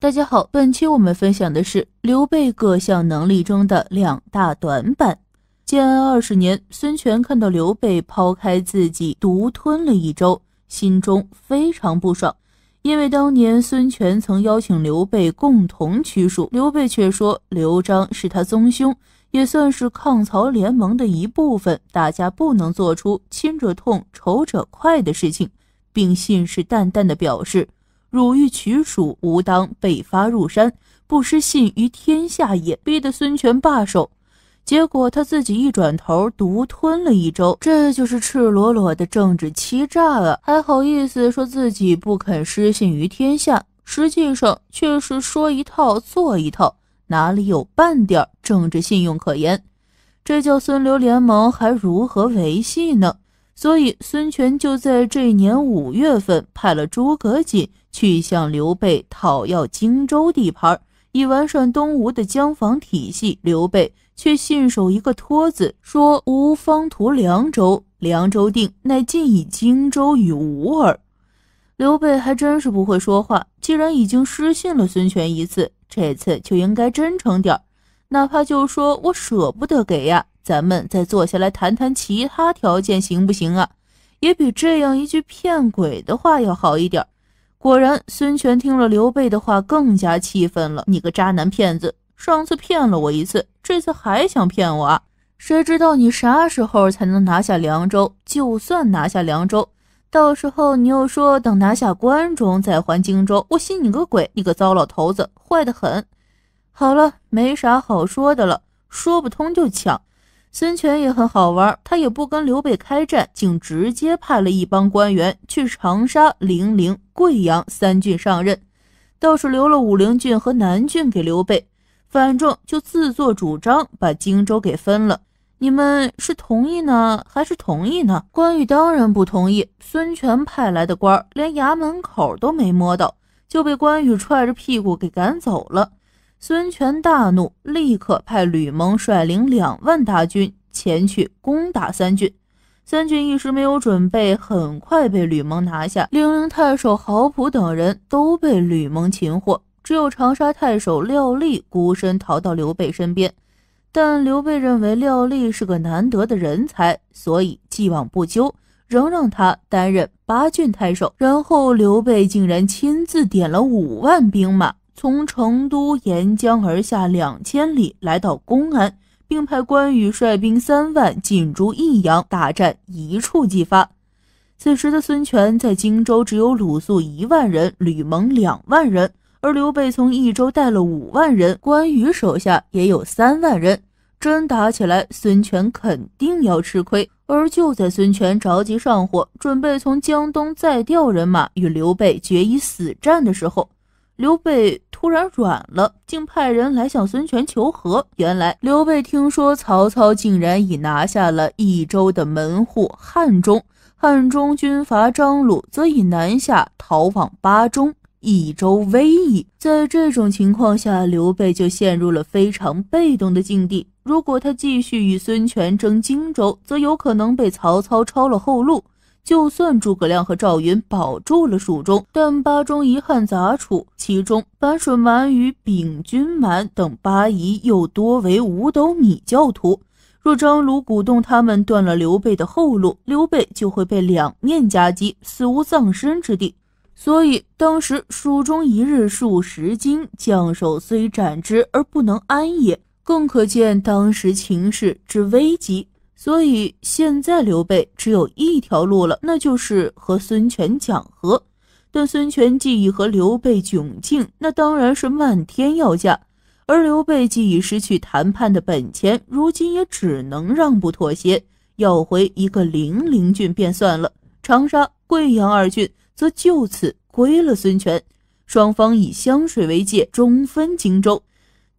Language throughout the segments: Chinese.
大家好，本期我们分享的是刘备各项能力中的两大短板。建安二十年，孙权看到刘备抛开自己独吞了一州，心中非常不爽，因为当年孙权曾邀请刘备共同驱蜀，刘备却说刘璋是他宗兄，也算是抗曹联盟的一部分，大家不能做出亲者痛仇者快的事情，并信誓旦旦地表示。汝欲取蜀，吾当被发入山，不失信于天下也。逼得孙权罢手，结果他自己一转头，独吞了一州，这就是赤裸裸的政治欺诈了。还好意思说自己不肯失信于天下，实际上却是说一套做一套，哪里有半点政治信用可言？这叫孙刘联盟还如何维系呢？所以孙权就在这年五月份派了诸葛瑾。去向刘备讨要荆州地盘，以完善东吴的江防体系。刘备却信守一个“托字，说：“吴方图凉州，凉州定，乃尽以荆州与吴耳。”刘备还真是不会说话。既然已经失信了孙权一次，这次就应该真诚点哪怕就说我舍不得给呀，咱们再坐下来谈谈其他条件，行不行啊？也比这样一句骗鬼的话要好一点。果然，孙权听了刘备的话，更加气愤了。你个渣男骗子，上次骗了我一次，这次还想骗我啊？谁知道你啥时候才能拿下凉州？就算拿下凉州，到时候你又说等拿下关中再还荆州，我信你个鬼！你个糟老头子，坏得很。好了，没啥好说的了，说不通就抢。孙权也很好玩，他也不跟刘备开战，竟直接派了一帮官员去长沙零陵。贵阳三郡上任，倒是留了武陵郡和南郡给刘备，反正就自作主张把荆州给分了。你们是同意呢，还是同意呢？关羽当然不同意。孙权派来的官儿连衙门口都没摸到，就被关羽踹着屁股给赶走了。孙权大怒，立刻派吕蒙率领两万大军前去攻打三郡。三郡一时没有准备，很快被吕蒙拿下。零陵太守郝普等人都被吕蒙擒获，只有长沙太守廖立孤身逃到刘备身边。但刘备认为廖立是个难得的人才，所以既往不咎，仍让他担任八郡太守。然后刘备竟然亲自点了五万兵马，从成都沿江而下两千里，来到公安。并派关羽率兵三万进驻益阳，大战一触即发。此时的孙权在荆州只有鲁肃一万人，吕蒙两万人，而刘备从益州带了五万人，关羽手下也有三万人。真打起来，孙权肯定要吃亏。而就在孙权着急上火，准备从江东再调人马与刘备决一死战的时候，刘备突然软了，竟派人来向孙权求和。原来刘备听说曹操竟然已拿下了一州的门户汉中，汉中军阀张鲁则已南下逃往巴中，益州危矣。在这种情况下，刘备就陷入了非常被动的境地。如果他继续与孙权争荆州，则有可能被曹操抄了后路。就算诸葛亮和赵云保住了蜀中，但巴中遗憾杂处，其中板水蛮与丙军蛮等八夷又多为五斗米教徒，若张鲁鼓动他们断了刘备的后路，刘备就会被两面夹击，死无葬身之地。所以当时蜀中一日数十斤，将手虽斩之而不能安也，更可见当时情势之危急。所以现在刘备只有一条路了，那就是和孙权讲和。但孙权既已和刘备窘境，那当然是漫天要价；而刘备既已失去谈判的本钱，如今也只能让步妥协，要回一个零陵郡便算了。长沙、贵阳二郡则就此归了孙权，双方以湘水为界，中分荆州。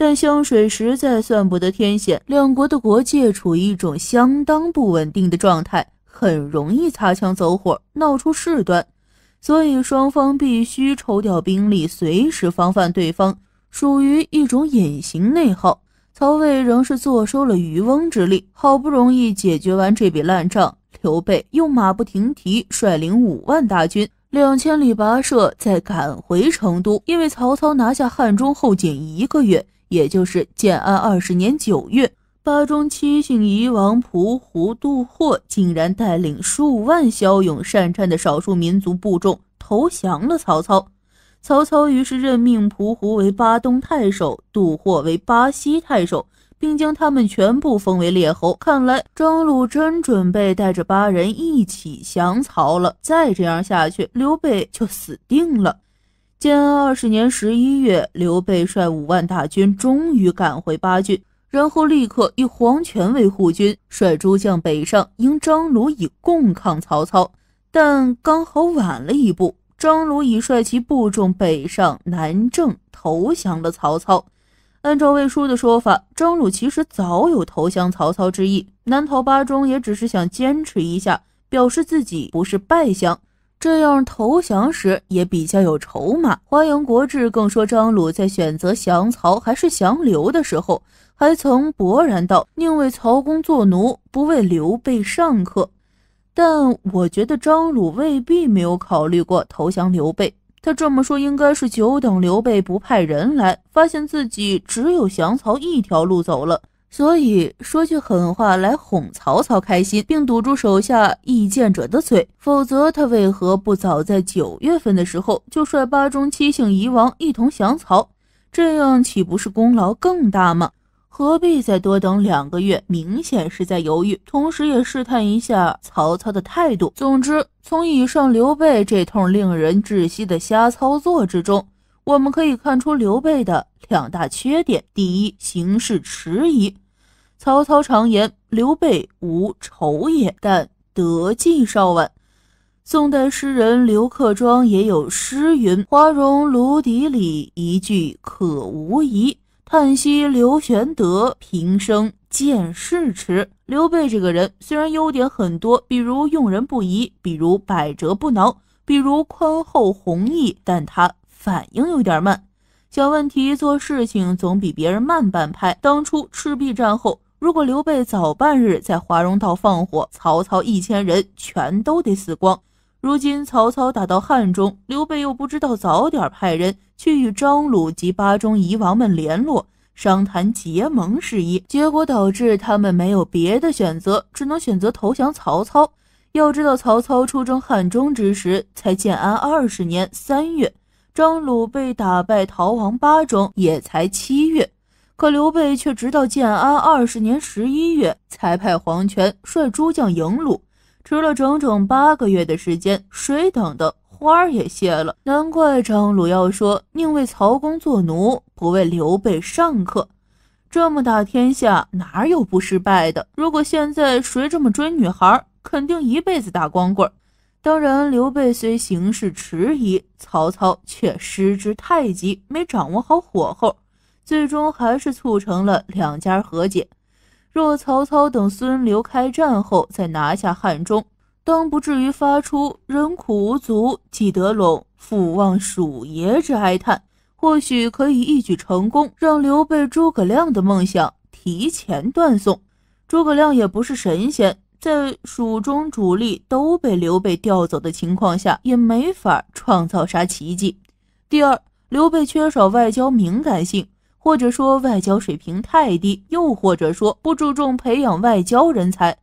但湘水实在算不得天险，两国的国界处于一种相当不稳定的状态，很容易擦枪走火，闹出事端，所以双方必须抽调兵力，随时防范对方，属于一种隐形内耗。曹魏仍是坐收了渔翁之利，好不容易解决完这笔烂账，刘备又马不停蹄率领五万大军。两千里跋涉，再赶回成都。因为曹操拿下汉中后仅一个月，也就是建安二十年九月，巴中七姓夷王蒲胡杜获竟然带领数万骁勇善战的少数民族部众投降了曹操。曹操于是任命蒲胡为巴东太守，杜获为巴西太守。并将他们全部封为列侯。看来张鲁真准备带着八人一起降曹了。再这样下去，刘备就死定了。建安二十年十一月，刘备率五万大军终于赶回巴郡，然后立刻以黄权为护军，率诸将北上迎张鲁，以共抗曹操。但刚好晚了一步，张鲁已率其部众北上南郑，投降了曹操。按照魏书的说法，张鲁其实早有投降曹操之意，南逃巴中也只是想坚持一下，表示自己不是败相，这样投降时也比较有筹码。《华阳国志》更说，张鲁在选择降曹还是降刘的时候，还曾勃然道：“宁为曹公做奴，不为刘备上客。”但我觉得张鲁未必没有考虑过投降刘备。他这么说，应该是久等刘备不派人来，发现自己只有降曹一条路走了，所以说句狠话来哄曹操开心，并堵住手下意见者的嘴。否则，他为何不早在九月份的时候就率巴中七姓夷王一同降曹？这样岂不是功劳更大吗？何必再多等两个月？明显是在犹豫，同时也试探一下曹操的态度。总之，从以上刘备这通令人窒息的瞎操作之中，我们可以看出刘备的两大缺点：第一，行事迟疑。曹操常言：“刘备无仇也，但得计少晚。”宋代诗人刘克庄也有诗云：“华容芦荻里，一句可无疑。”叹息刘玄德，平生见事迟。刘备这个人虽然优点很多，比如用人不疑，比如百折不挠，比如宽厚弘毅，但他反应有点慢，小问题做事情总比别人慢半拍。当初赤壁战后，如果刘备早半日在华容道放火，曹操一千人全都得死光。如今曹操打到汉中，刘备又不知道早点派人去与张鲁及巴中夷王们联络，商谈结盟事宜，结果导致他们没有别的选择，只能选择投降曹操。要知道，曹操出征汉中之时，才建安二十年三月，张鲁被打败逃亡巴中，也才七月，可刘备却直到建安二十年十一月才派黄权率诸将迎鲁。吃了整整八个月的时间，水等的花儿也谢了。难怪张鲁要说：“宁为曹公做奴，不为刘备上客。”这么大天下，哪有不失败的？如果现在谁这么追女孩，肯定一辈子打光棍。当然，刘备虽行事迟疑，曹操却失之太急，没掌握好火候，最终还是促成了两家和解。若曹操等孙刘开战后，再拿下汉中，当不至于发出“人苦无足，既得陇，复望蜀”爷之哀叹，或许可以一举成功，让刘备、诸葛亮的梦想提前断送。诸葛亮也不是神仙，在蜀中主力都被刘备调走的情况下，也没法创造啥奇迹。第二，刘备缺少外交敏感性。或者说外交水平太低，又或者说不注重培养外交人才。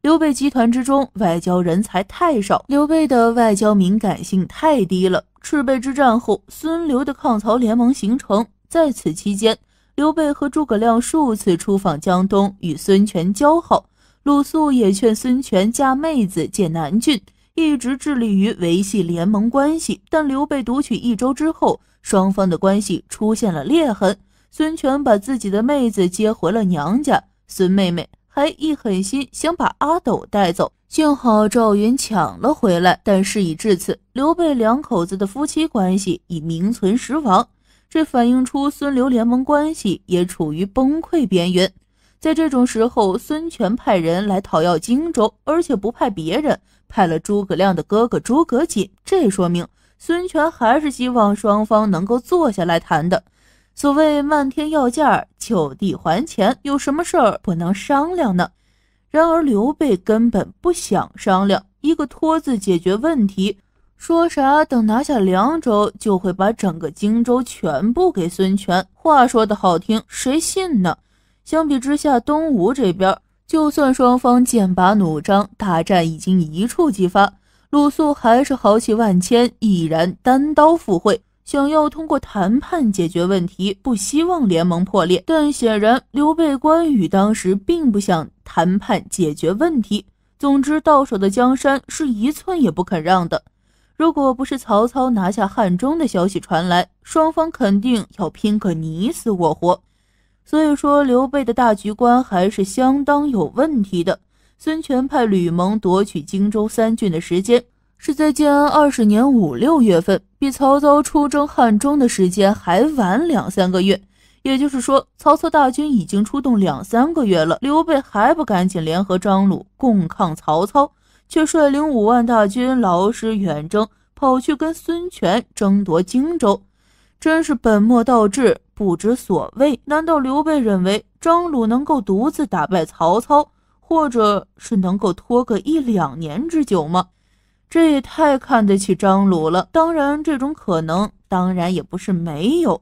刘备集团之中外交人才太少，刘备的外交敏感性太低了。赤壁之战后，孙刘的抗曹联盟形成，在此期间，刘备和诸葛亮数次出访江东，与孙权交好。鲁肃也劝孙权嫁妹子见南郡，一直致力于维系联盟关系。但刘备夺取益州之后，双方的关系出现了裂痕。孙权把自己的妹子接回了娘家，孙妹妹还一狠心想把阿斗带走，幸好赵云抢了回来。但事已至此，刘备两口子的夫妻关系已名存实亡，这反映出孙刘联盟关系也处于崩溃边缘。在这种时候，孙权派人来讨要荆州，而且不派别人，派了诸葛亮的哥哥诸葛瑾，这说明孙权还是希望双方能够坐下来谈的。所谓漫天要价，就地还钱，有什么事儿不能商量呢？然而刘备根本不想商量，一个拖字解决问题。说啥等拿下凉州，就会把整个荆州全部给孙权。话说的好听，谁信呢？相比之下，东吴这边，就算双方剑拔弩张，大战已经一触即发，鲁肃还是豪气万千，毅然单刀赴会。想要通过谈判解决问题，不希望联盟破裂，但显然刘备、关羽当时并不想谈判解决问题。总之，到手的江山是一寸也不肯让的。如果不是曹操拿下汉中的消息传来，双方肯定要拼个你死我活。所以说，刘备的大局观还是相当有问题的。孙权派吕蒙夺取荆州三郡的时间。是在建安二十年五六月份，比曹操出征汉中的时间还晚两三个月。也就是说，曹操大军已经出动两三个月了，刘备还不赶紧联合张鲁共抗曹操，却率领五万大军劳师远征，跑去跟孙权争夺荆州，真是本末倒置，不知所谓。难道刘备认为张鲁能够独自打败曹操，或者是能够拖个一两年之久吗？这也太看得起张鲁了。当然，这种可能当然也不是没有，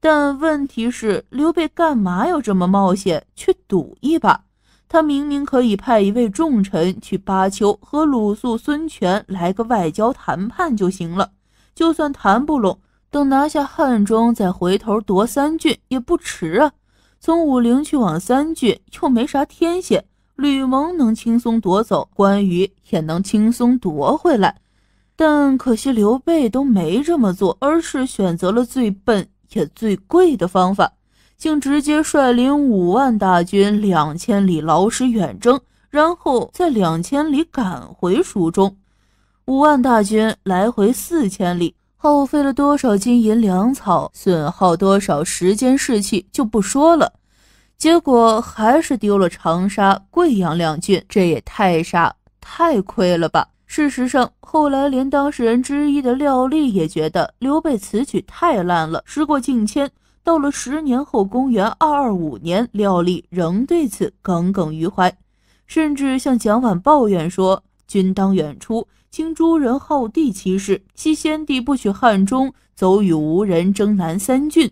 但问题是，刘备干嘛要这么冒险去赌一把？他明明可以派一位重臣去巴丘和鲁肃、孙权来个外交谈判就行了。就算谈不拢，等拿下汉中再回头夺三郡也不迟啊。从武陵去往三郡又没啥天险。吕蒙能轻松夺走，关羽也能轻松夺回来，但可惜刘备都没这么做，而是选择了最笨也最贵的方法，竟直接率领五万大军两千里劳师远征，然后在两千里赶回蜀中。五万大军来回四千里，耗费了多少金银粮草，损耗多少时间士气就不说了。结果还是丢了长沙、贵阳两郡，这也太傻太亏了吧！事实上，后来连当事人之一的廖丽也觉得刘备此举太烂了。时过境迁，到了十年后，公元二二五年，廖丽仍对此耿耿于怀，甚至向蒋琬抱怨说：“君当远出，听诸人好地其事，昔先帝不许汉中，走与无人争南三郡。”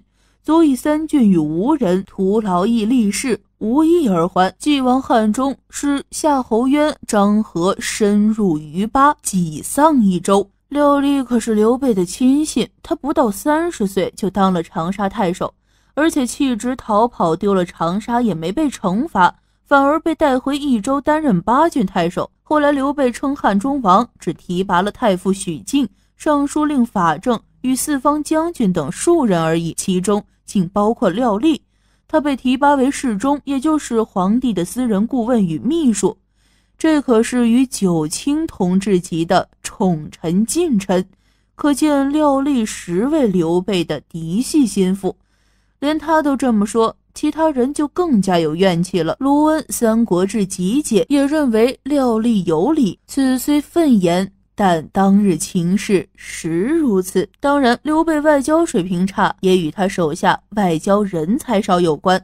足以三郡与无人徒劳役立事无一而还。既往汉中，使夏侯渊、张合深入于巴，几丧益州。廖立可是刘备的亲信，他不到三十岁就当了长沙太守，而且弃职逃跑丢了长沙也没被惩罚，反而被带回益州担任八郡太守。后来刘备称汉中王，只提拔了太傅许靖、尚书令法正。与四方将军等数人而已，其中竟包括廖力，他被提拔为侍中，也就是皇帝的私人顾问与秘书，这可是与九卿同治级的宠臣近臣。可见廖力实为刘备的嫡系心腹。连他都这么说，其他人就更加有怨气了。卢温《三国志集解》也认为廖力有理，此虽愤言。但当日情势实如此。当然，刘备外交水平差，也与他手下外交人才少有关。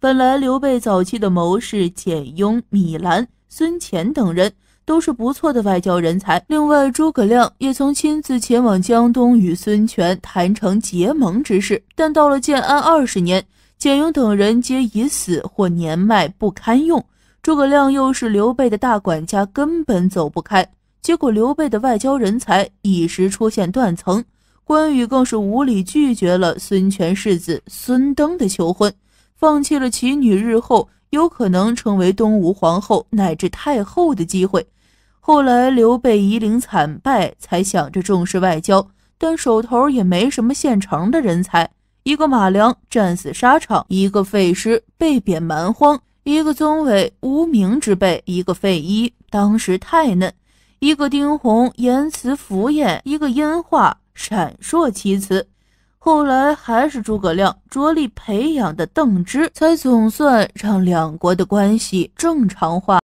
本来，刘备早期的谋士简雍、米兰、孙乾等人都是不错的外交人才。另外，诸葛亮也曾亲自前往江东与孙权谈成结盟之事。但到了建安二十年，简雍等人皆已死或年迈不堪用，诸葛亮又是刘备的大管家，根本走不开。结果刘备的外交人才一时出现断层，关羽更是无理拒绝了孙权世子孙登的求婚，放弃了其女日后有可能成为东吴皇后乃至太后的机会。后来刘备夷陵惨败，才想着重视外交，但手头也没什么现成的人才。一个马良战死沙场，一个废诗被贬蛮荒，一个宗伟无名之辈，一个废医，当时太嫩。一个丁红言辞敷衍，一个烟话闪烁其词，后来还是诸葛亮着力培养的邓芝，才总算让两国的关系正常化。